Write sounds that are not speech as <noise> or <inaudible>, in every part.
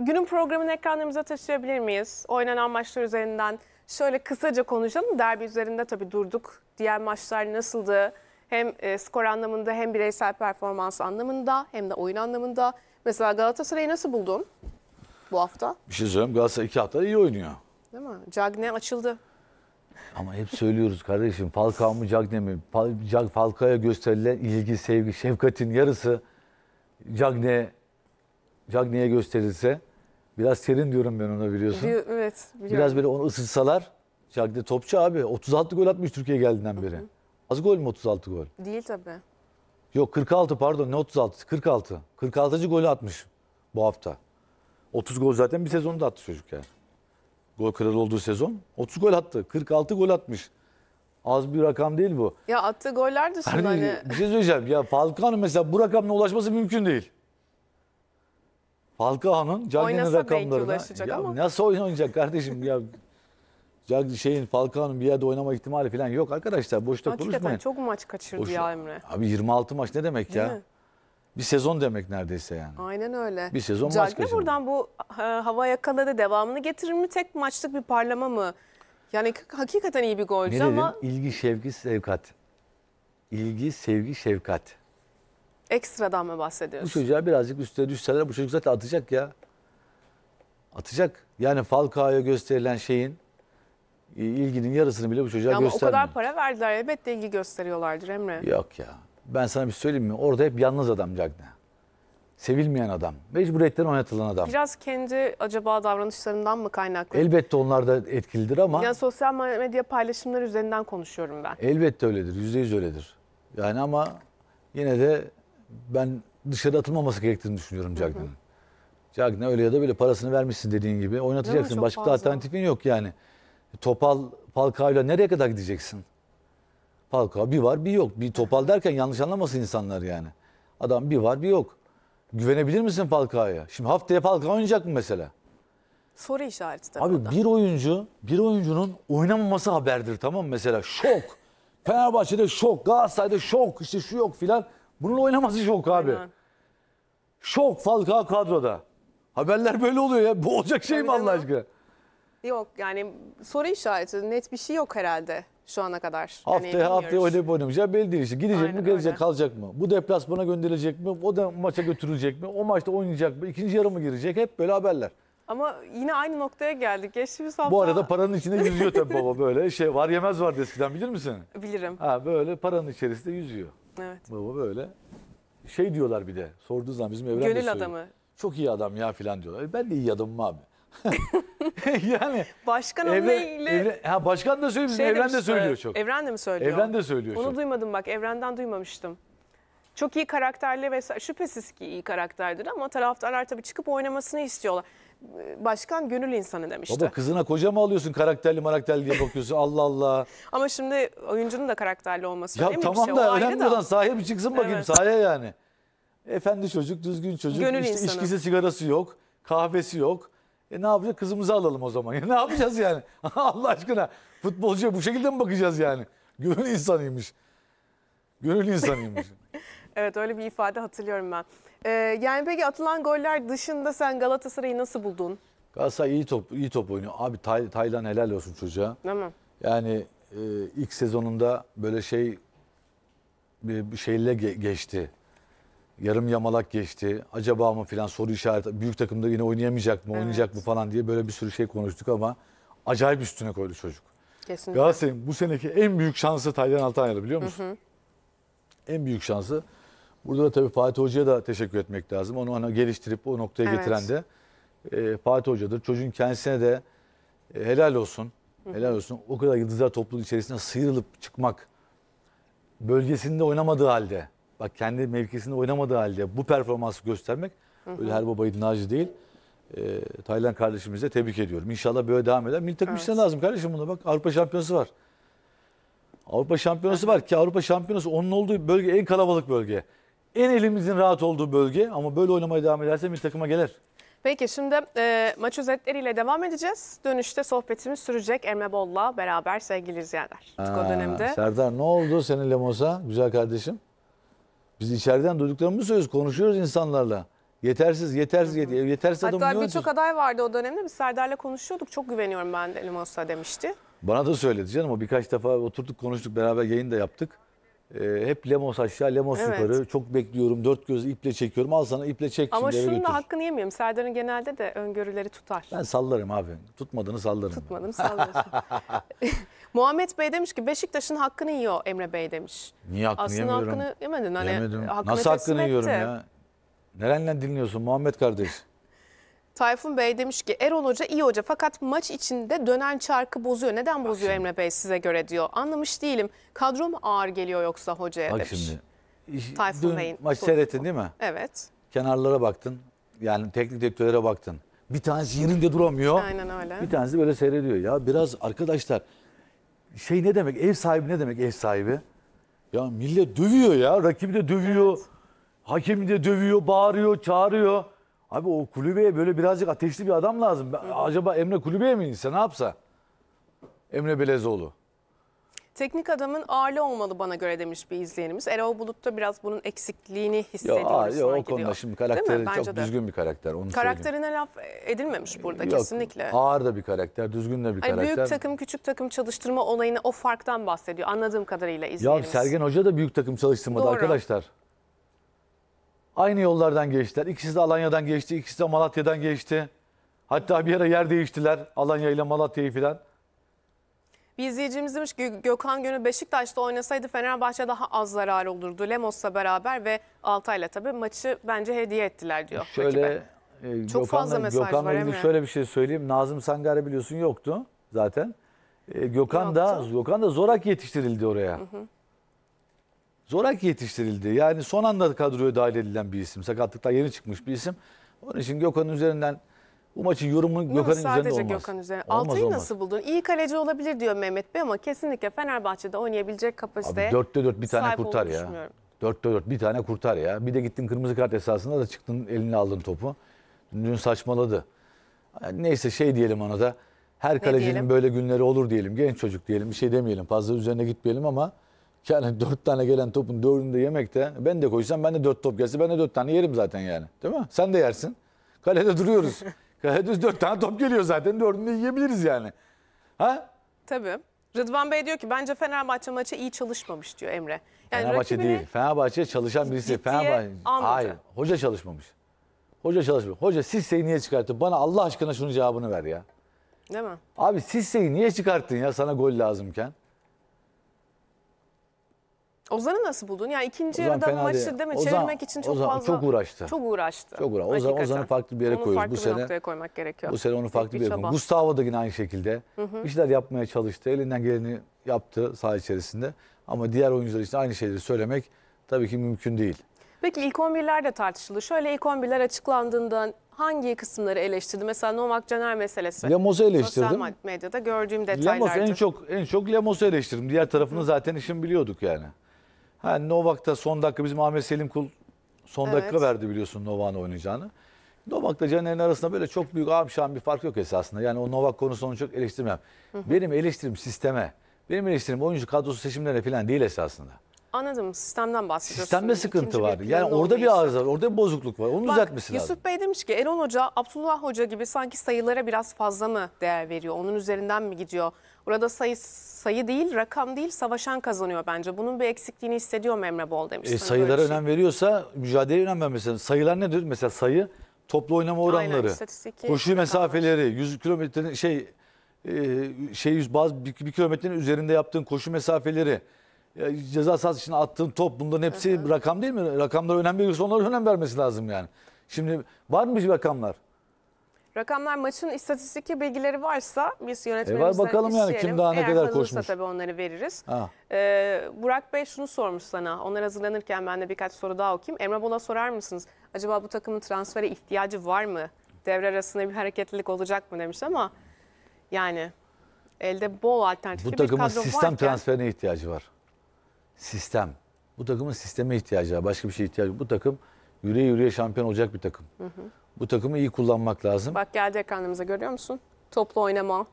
günün programını ekranlarımıza taşıyabilir miyiz? Oynanan maçlar üzerinden şöyle kısaca konuşalım. Derbi üzerinde tabii durduk. Diğer maçlar nasıldı? Hem e, skor anlamında hem bireysel performans anlamında hem de oyun anlamında. Mesela Galatasaray'ı nasıl buldun bu hafta? Bir şey söyleyeyim Galatasaray iki hafta iyi oynuyor. Değil mi? Cagne açıldı. Ama hep söylüyoruz kardeşim Falcao mı Cagne mi? Fal Falcao'ya gösterilen ilgi, sevgi, şefkatin yarısı Cagne Cagne'ye gösterilse Biraz serin diyorum ben ona biliyorsun. evet biliyorum. Biraz böyle onu ısıtsalar. Şakir topçu abi 36 gol atmış Türkiye geldiğinden beri. Az gol mü 36 gol? Değil tabii. Yok 46 pardon ne 36 46. 46. golü atmış bu hafta. 30 gol zaten bir sezonda attı çocuk yani. Gol kralı olduğu sezon 30 gol attı. 46 gol atmış. Az bir rakam değil bu. Ya attığı goller de hani, hani. Bir şey söyleyeceğim ya Falcao mesela bu rakamla ulaşması mümkün değil. Falcao'nun Cagney'in Oynasa belki rakamlarına. Ya ama. Nasıl oynayacak kardeşim ya? cag şeyin Falcao'nun bir yerde oynama ihtimali falan yok arkadaşlar. Boşta Hakikaten konuşmayın. çok maç kaçırdı Boşta- ya Emre. Abi 26 maç ne demek ya? mi? Bir sezon demek neredeyse yani. Aynen öyle. Bir sezon maç Cagney kaçırdı. buradan bu e, hava yakaladı devamını getirir mi? Tek maçlık bir parlama mı? Yani hakikaten iyi bir golcü Ne dedim? ama İlgi, şevki, sevkat. İlgi, sevgi, şefkat. Ekstradan mı bahsediyorsun? Bu çocuğa birazcık üstüne düşseler bu çocuk zaten atacak ya. Atacak. Yani Falcao'ya gösterilen şeyin e, ilginin yarısını bile bu çocuğa ya ama göstermiyor. Ama o kadar para verdiler elbette ilgi gösteriyorlardır Emre. Yok ya. Ben sana bir şey söyleyeyim mi? Orada hep yalnız adam Cagne. Sevilmeyen adam. Mecburiyetten oynatılan adam. Biraz kendi acaba davranışlarından mı kaynaklı? Elbette onlar da etkilidir ama. Yani sosyal medya paylaşımları üzerinden konuşuyorum ben. Elbette öyledir. Yüzde yüz öyledir. Yani ama yine de ben dışarı atılmaması gerektiğini düşünüyorum Cagney'in. Cagney öyle ya da böyle parasını vermişsin dediğin gibi oynatacaksın. Çok Başka da alternatifin yok yani. Topal, Falcao'yla nereye kadar gideceksin? Falcao bir var bir yok. Bir Topal derken yanlış anlamasın insanlar yani. Adam bir var bir yok. Güvenebilir misin Falcao'ya? Şimdi haftaya Falcao oynayacak mı mesela? Soru işareti tabii. Abi orada. bir oyuncu, bir oyuncunun oynamaması haberdir tamam mı? Mesela şok. Fenerbahçe'de şok, Galatasaray'da şok, işte şu yok filan. Bunun oynaması şok abi. Aynen. Şok Falcao kadroda. Haberler böyle oluyor ya. Bu olacak şey mi Allah aşkına? Yok yani soru işareti net bir şey yok herhalde şu ana kadar. Hani haftaya yani haftaya oynayıp oynamayacağı belli değil işte. Gidecek Aynen mi gelecek öyle. kalacak mı? Bu deplasmana gönderecek mi? O da maça götürülecek mi? O maçta oynayacak mı? İkinci yarı mı girecek? Hep böyle haberler. Ama yine aynı noktaya geldik. Geçtiğimiz hafta... Bu arada paranın içinde yüzüyor tabii baba böyle. Şey var yemez var eskiden bilir misin? Bilirim. Ha böyle paranın içerisinde yüzüyor. Evet. Baba böyle. Şey diyorlar bir de sorduğu zaman bizim evren Gönül adamı. Çok iyi adam ya filan diyorlar. Ben de iyi adamım abi. <laughs> yani Başkan onunla ha başkan da söylüyor, şey bizim evren de söylüyor e, çok. Evren de mi söylüyor? Evren de söylüyor Onu çok. duymadım bak evrenden duymamıştım. Çok iyi karakterli ve şüphesiz ki iyi karakterdir ama taraftarlar tabii çıkıp oynamasını istiyorlar başkan gönül insanı demişti. Baba kızına koca mı alıyorsun karakterli marakterli diye bakıyorsun Allah Allah. <laughs> Ama şimdi oyuncunun da karakterli olması ya önemli tamam bir şey. da önemli olan sahaya bir çıksın bakayım Evet. sahaya yani. Efendi çocuk, düzgün çocuk, Gönül işte insanı. içkisi sigarası yok, kahvesi yok. E ne yapacağız? Kızımızı alalım o zaman. <laughs> Ya ne yapacağız yani? <laughs> Allah aşkına futbolcuya bu şekilde mi bakacağız yani? Gönül insanıymış. Gönül insanıymış. Evet öyle bir ifade hatırlıyorum ben. Ee, yani peki atılan goller dışında sen Galatasaray'ı nasıl buldun? Galatasaray iyi top iyi top oynuyor. Abi Tay, Taylan helal olsun çocuğa. Tamam. Yani e, ilk sezonunda böyle şey bir, bir şeyle ge, geçti. Yarım yamalak geçti. Acaba mı filan soru işareti. Büyük takımda yine oynayamayacak mı, evet. oynayacak mı falan diye böyle bir sürü şey konuştuk ama acayip üstüne koydu çocuk. Kesinlikle. Galatasaray'ın bu seneki en büyük şansı Taylan Altaylı biliyor musun? Hı hı. En büyük şansı Burada da tabii Fatih Hoca'ya da teşekkür etmek lazım. Onu ona geliştirip o noktaya evet. getiren de e, Fatih Hoca'dır. Çocuğun kendisine de e, helal olsun. Helal olsun. O kadar yıldızlar topluluğu içerisinde sıyrılıp çıkmak bölgesinde oynamadığı halde bak kendi mevkisinde oynamadığı halde bu performansı göstermek hı hı. öyle her baba iddiacı değil. E, Taylan kardeşimizi tebrik ediyorum. İnşallah böyle devam eder. Milli takım evet. işine lazım kardeşim buna. Bak Avrupa Şampiyonası var. Avrupa Şampiyonası hı var ki Avrupa Şampiyonası onun olduğu bölge en kalabalık bölge en elimizin rahat olduğu bölge ama böyle oynamaya devam ederse bir takıma gelir. Peki şimdi e, maç özetleriyle devam edeceğiz. Dönüşte sohbetimiz sürecek Emre Bol'la beraber sevgili izleyenler. Artık o dönemde. Serdar ne oldu senin Lemos'a güzel kardeşim? Biz içeriden duyduklarımızı söylüyoruz, konuşuyoruz insanlarla. Yetersiz, yetersiz, yet yetersiz adamı Hatta birçok aday vardı o dönemde. Biz Serdar'la konuşuyorduk. Çok güveniyorum ben de Lemos'a demişti. Bana da söyledi canım. O birkaç defa oturduk konuştuk beraber yayın da yaptık. E, hep lemos aşağı, lemos Evet. yukarı. Çok bekliyorum, dört gözle iple çekiyorum. Al sana iple çek Ama şimdi eve şunun da hakkını yemiyorum. Serdar'ın genelde de öngörüleri tutar. Ben sallarım abi. Tutmadığını sallarım. Tutmadım sallıyorsun. <laughs> Muhammed Bey demiş ki Beşiktaş'ın hakkını yiyor Emre Bey demiş. Niye hakkını Aslında yemiyorum? hakkını yemedin. Hani Yemedim. Hakkını Nasıl teslim hakkını etti. yiyorum ya? Nerenle dinliyorsun Muhammed kardeş? Tayfun Bey demiş ki Erol Hoca iyi hoca fakat maç içinde dönen çarkı bozuyor. Neden bozuyor Emre Bey size göre diyor. Anlamış değilim. Kadro mu ağır geliyor yoksa hocaya Bak demiş. şimdi. Tayfun dün Bey'in Maç sorusu. seyrettin değil mi? Evet. Kenarlara baktın. Yani teknik direktörlere baktın. Bir tanesi yerinde duramıyor. Aynen öyle. Bir tanesi böyle seyrediyor. Ya biraz arkadaşlar şey ne demek? Ev sahibi ne demek ev sahibi? Ya millet dövüyor ya. Rakibi de dövüyor. Hakim de dövüyor, bağırıyor, çağırıyor. Abi o kulübeye böyle birazcık ateşli bir adam lazım. Acaba Emre kulübeye mi inse ne yapsa? Emre Belezoğlu. Teknik adamın aile olmalı bana göre demiş bir izleyenimiz. Erol Bulut da biraz bunun eksikliğini hissediyoruz. Yok, o konuda diyor. şimdi karakteri çok de. düzgün bir karakter. Onu Karakterine söyleyeyim. laf edilmemiş burada yok, kesinlikle. Ağır da bir karakter, düzgün de bir Ay, karakter. Büyük takım küçük takım çalıştırma olayını o farktan bahsediyor anladığım kadarıyla izleyenimiz. Ya Sergen Hoca da büyük takım çalıştırmadı Doğru. arkadaşlar. Aynı yollardan geçtiler. İkisi de Alanya'dan geçti, ikisi de Malatya'dan geçti. Hatta bir ara yer değiştiler Alanya ile Malatya'yı filan. Bir izleyicimiz demiş ki Gökhan Gönül Beşiktaş'ta oynasaydı Fenerbahçe daha az zarar olurdu. Lemos'la beraber ve Altay'la tabii maçı bence hediye ettiler diyor. Şöyle e, Çok fazla mesaj Gökhan var şöyle bir şey söyleyeyim. Nazım Sangare biliyorsun yoktu zaten. E, Gökhan Yoktu. da Gökhan da zorak yetiştirildi oraya. Hı hı zoraki yetiştirildi. Yani son anda kadroya dahil edilen bir isim. Sakatlıktan yeni çıkmış bir isim. Onun için Gökhan'ın üzerinden bu maçın yorumu Gökhan'ın üzerinde olmaz. Gökhan üzerine. Olmaz, Altay'ı nasıl buldun? İyi kaleci olabilir diyor Mehmet Bey ama kesinlikle Fenerbahçe'de oynayabilecek kapasite. Abi dörtte dört bir tane kurtar ya. Dörtte dört bir tane kurtar ya. Bir de gittin kırmızı kart esasında da çıktın eline aldın topu. Dün saçmaladı. neyse şey diyelim ona da. Her kalecinin böyle günleri olur diyelim. Genç çocuk diyelim. Bir şey demeyelim. Fazla üzerine gitmeyelim ama yani <laughs> dört tane gelen topun dördünü de yemekte ben de koysam ben de dört top gelse ben de dört tane yerim zaten yani. Değil mi? Sen de yersin. Kalede duruyoruz. <laughs> Kalede dört tane top geliyor zaten dördünü de yiyebiliriz yani. Ha? Tabii. Rıdvan Bey diyor ki bence Fenerbahçe maçı iyi çalışmamış diyor Emre. Yani Fenerbahçe değil. Fenerbahçe çalışan birisi. Fenerbahçe. almadı. Hayır. Hoca çalışmamış. Hoca çalışmıyor. Hoca Siz seni niye çıkarttın? Bana Allah aşkına şunun cevabını ver ya. değil mi? Abi siz seni niye çıkarttın ya sana gol lazımken? Ozan'ı nasıl buldun? Yani ikinci Ozan yarıda maçı değil. mi? Ozan- Çevirmek için çok Ozan fazla. çok uğraştı. Çok uğraştı. Çok uğra- Ozan- Ozan'ı farklı bir yere Onu koyuyoruz. Bu farklı bir sene- noktaya koymak gerekiyor. Bu sene onu farklı bir çaba. yapım. Gustavo da yine aynı şekilde. Bir şeyler yapmaya çalıştı. Elinden geleni yaptı saha içerisinde. Ama diğer oyuncular için aynı şeyleri söylemek tabii ki mümkün değil. Peki ilk 11'ler de tartışıldı. Şöyle ilk 11'ler açıklandığında hangi kısımları eleştirdi? Mesela Novak Caner meselesi. Lemos'u eleştirdim. Sosyal medyada gördüğüm Lemos en çok en çok Lemos'u eleştirdim. Diğer tarafını zaten işin biliyorduk yani. Ha, Novak da son dakika bizim Ahmet Selim Kul son evet. dakika verdi biliyorsun Novak'ın oynayacağını. Novak'la Caner'in arasında böyle çok büyük amşan bir fark yok esasında. Yani o Novak konusunu çok eleştirmem. Hı hı. Benim eleştirim sisteme, benim eleştirim oyuncu kadrosu seçimlerine falan değil esasında. Anladım. Sistemden bahsediyorsun. Sistemde sıkıntı İkinci var. Yani orada bir arıza var. Orada bir bozukluk var. Onu Bak, düzeltmesi Yusuf lazım. Yusuf Bey demiş ki Erol Hoca, Abdullah Hoca gibi sanki sayılara biraz fazla mı değer veriyor? Onun üzerinden mi gidiyor? Burada sayı, sayı değil, rakam değil, savaşan kazanıyor bence. Bunun bir eksikliğini hissediyor Emre Bol demiş. E, sana sayılara şey. önem veriyorsa mücadeleye önem vermesin. lazım. Sayılar nedir? Mesela sayı toplu oynama oranları, Aynen, koşu mesafeleri, 100 kilometrenin şey e, şey yüz bazı bir, bir kilometrenin üzerinde yaptığın koşu mesafeleri, e, ceza sahası için attığın top bunların hepsi hı hı. rakam değil mi? Rakamlar önem veriyorsa onlara önem vermesi lazım yani. Şimdi var mı bir rakamlar? Rakamlar maçın istatistik bilgileri varsa biz e, yönetmenimizden e bakalım yani kim daha ne Eğer kadar koşmuş. tabii onları veririz. Ha. Ee, Burak Bey şunu sormuş sana. Onlar hazırlanırken ben de birkaç soru daha okuyayım. Emre Bol'a sorar mısınız? Acaba bu takımın transfere ihtiyacı var mı? Devre arasında bir hareketlilik olacak mı demiş ama yani elde bol alternatifli bu bir kadro varken. Bu takımın sistem transferine ihtiyacı var. Sistem. Bu takımın sisteme ihtiyacı var. Başka bir şey ihtiyacı var. Bu takım yürüye yürüye şampiyon olacak bir takım. Hı hı. Bu takımı iyi kullanmak lazım. Bak geldi ekranımıza görüyor musun? Toplu oynama,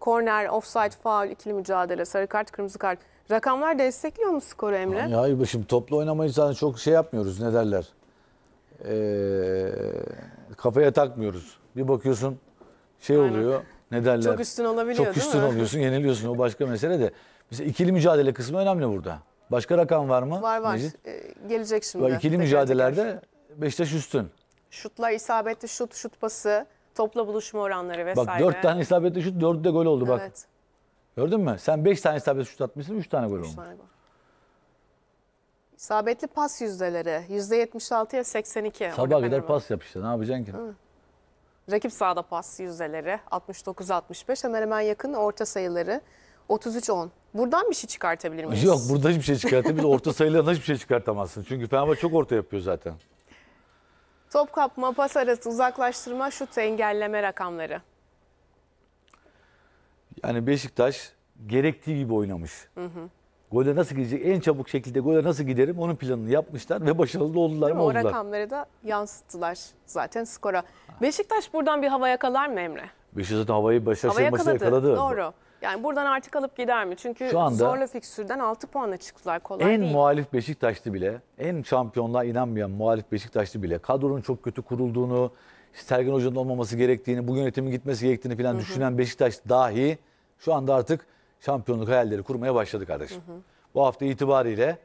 korner, offside, faul, ikili mücadele, sarı kart, kırmızı kart. Rakamlar destekliyor mu skoru Emre? Yani hayır şimdi toplu oynamayı zaten çok şey yapmıyoruz ne derler. Ee, kafaya takmıyoruz. Bir bakıyorsun şey Aynen. oluyor ne derler. Çok üstün olabiliyor Çok üstün değil mi? oluyorsun yeniliyorsun o başka mesele de. Mesela ikili mücadele kısmı önemli burada. Başka rakam var mı? Var var. Ee, gelecek şimdi. Bak, ikili Tekrar mücadelelerde Beşiktaş üstün. Şutlar isabetli şut, şut pası, topla buluşma oranları vesaire. Bak dört tane isabetli şut, dördü de gol oldu bak. Evet. Gördün mü? Sen beş tane isabetli şut atmışsın, üç tane gol olmuş. Üç tane gol. İsabetli pas yüzdeleri. Yüzde %76'ya 82. Sabah kadar pas yap işte. Ne yapacaksın ki? Hı. Rakip sahada pas yüzdeleri 69-65. Hemen hemen yakın orta sayıları 33-10. Buradan bir şey çıkartabilir miyiz? Yok burada hiçbir şey çıkartamayız. orta sayılarından hiçbir şey çıkartamazsın. Çünkü Fenerbahçe çok orta yapıyor zaten. Top kapma, pas arası, uzaklaştırma, şut engelleme rakamları. Yani Beşiktaş gerektiği gibi oynamış. Hı hı. Gole nasıl gidecek? En çabuk şekilde gole nasıl giderim? Onun planını yapmışlar ve başarılı oldular mı? O oldular. rakamları da yansıttılar zaten skora. Beşiktaş buradan bir hava yakalar mı Emre? Beşiktaş zaten havayı başarılı havaya maçında yakaladı. Doğru. Yani buradan artık alıp gider mi? Çünkü Şu anda zorla fikstürden 6 puanla çıktılar. Kolay en değil. muhalif Beşiktaşlı bile, en şampiyonluğa inanmayan muhalif Beşiktaşlı bile kadronun çok kötü kurulduğunu, Sergen Hoca'nın olmaması gerektiğini, bu yönetimin gitmesi gerektiğini falan hı hı. düşünen Beşiktaş dahi şu anda artık şampiyonluk hayalleri kurmaya başladı kardeşim. Hı hı. Bu hafta itibariyle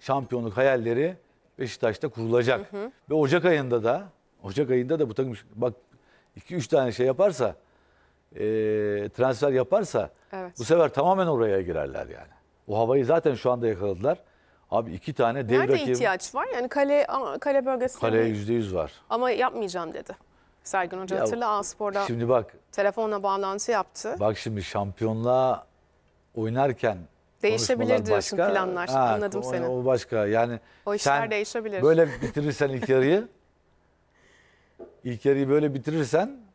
şampiyonluk hayalleri Beşiktaş'ta kurulacak. Hı hı. Ve Ocak ayında da Ocak ayında da bu takım bak 2-3 tane şey yaparsa e, transfer yaparsa evet. bu sefer tamamen oraya girerler yani. O havayı zaten şu anda yakaladılar. Abi iki tane dev Nerede rakibi. ihtiyaç var? Yani kale kale bölgesinde. Kaleye yüzde yüz var. Ama yapmayacağım dedi. Sergen Hoca ya, hatırla A Spor'da şimdi bak, telefonla bağlantı yaptı. Bak şimdi şampiyonla oynarken Değişebilir diyorsun başka. planlar. Ha, Anladım o, seni. O başka. Yani o işler sen değişebilir. Böyle bitirirsen ilk yarıyı ilk yarıyı böyle bitirirsen